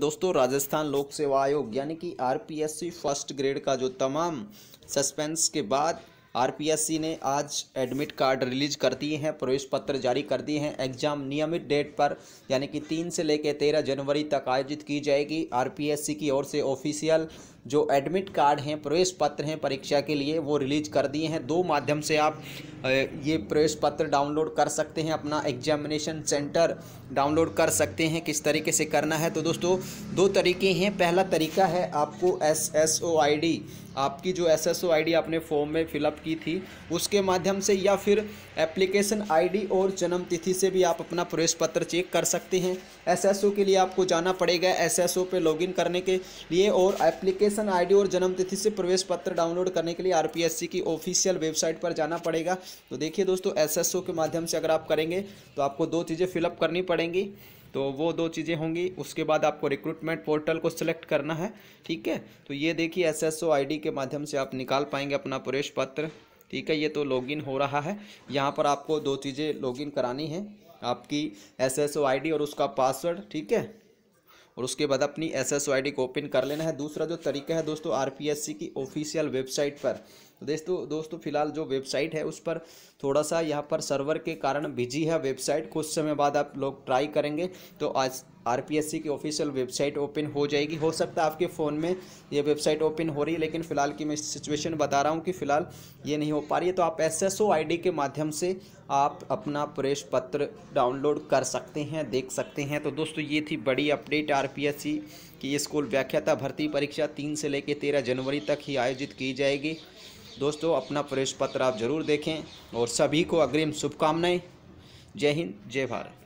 दोस्तों राजस्थान लोक सेवा आयोग यानी कि आरपीएससी फर्स्ट ग्रेड का जो तमाम सस्पेंस के बाद आरपीएससी ने आज एडमिट कार्ड रिलीज कर दिए हैं प्रवेश पत्र जारी कर दिए हैं एग्जाम नियमित डेट पर यानी कि तीन से लेकर तेरह जनवरी तक आयोजित की जाएगी आरपीएससी की ओर से ऑफिशियल जो एडमिट कार्ड हैं प्रवेश पत्र हैं परीक्षा के लिए वो रिलीज कर दिए हैं दो माध्यम से आप ये प्रवेश पत्र डाउनलोड कर सकते हैं अपना एग्जामिनेशन सेंटर डाउनलोड कर सकते हैं किस तरीके से करना है तो दोस्तों दो तरीके हैं पहला तरीका है आपको S S O I D आपकी जो S S O I D आपने फॉर्म में फिलअप की थी उसके माध्यम से या फिर एप्लीकेशन आई डी और जन्म तिथि से भी आप अपना प्रवेश पत्र चेक कर सकते हैं एस एस ओ के लिए आपको जाना पड़ेगा एस एस ओ पे इन करने के लिए और एप्लीकेशन रजिस्ट्रेशन आईडी और जन्म तिथि से प्रवेश पत्र डाउनलोड करने के लिए आरपीएससी की ऑफिशियल वेबसाइट पर जाना पड़ेगा तो देखिए दोस्तों एसएसओ के माध्यम से अगर आप करेंगे तो आपको दो चीज़ें फिलअप करनी पड़ेंगी तो वो दो चीज़ें होंगी उसके बाद आपको रिक्रूटमेंट पोर्टल को सिलेक्ट करना है ठीक है तो ये देखिए एस एस के माध्यम से आप निकाल पाएंगे अपना प्रवेश पत्र ठीक है ये तो लॉगिन हो रहा है यहाँ पर आपको दो चीज़ें लॉगिन करानी है आपकी S S O I D और उसका पासवर्ड ठीक है और उसके बाद अपनी एस एस को ओपन कर लेना है दूसरा जो तरीका है दोस्तों आर की ऑफिशियल वेबसाइट पर तो दोस्तों दोस्तों फिलहाल जो वेबसाइट है उस पर थोड़ा सा यहाँ पर सर्वर के कारण बिजी है वेबसाइट कुछ समय बाद आप लोग ट्राई करेंगे तो आज आर की ऑफिशियल वेबसाइट ओपन हो जाएगी हो सकता है आपके फ़ोन में ये वेबसाइट ओपन हो रही है लेकिन फ़िलहाल की मैं सिचुएशन बता रहा हूँ कि फ़िलहाल ये नहीं हो पा रही है तो आप एस एस के माध्यम से आप अपना प्रेस पत्र डाउनलोड कर सकते हैं देख सकते हैं तो दोस्तों ये थी बड़ी अपडेट आर की स्कूल व्याख्याता भर्ती परीक्षा तीन से लेकर तेरह जनवरी तक ही आयोजित की जाएगी दोस्तों अपना प्रवेश पत्र आप ज़रूर देखें और सभी को अग्रिम शुभकामनाएँ जय हिंद जय भारत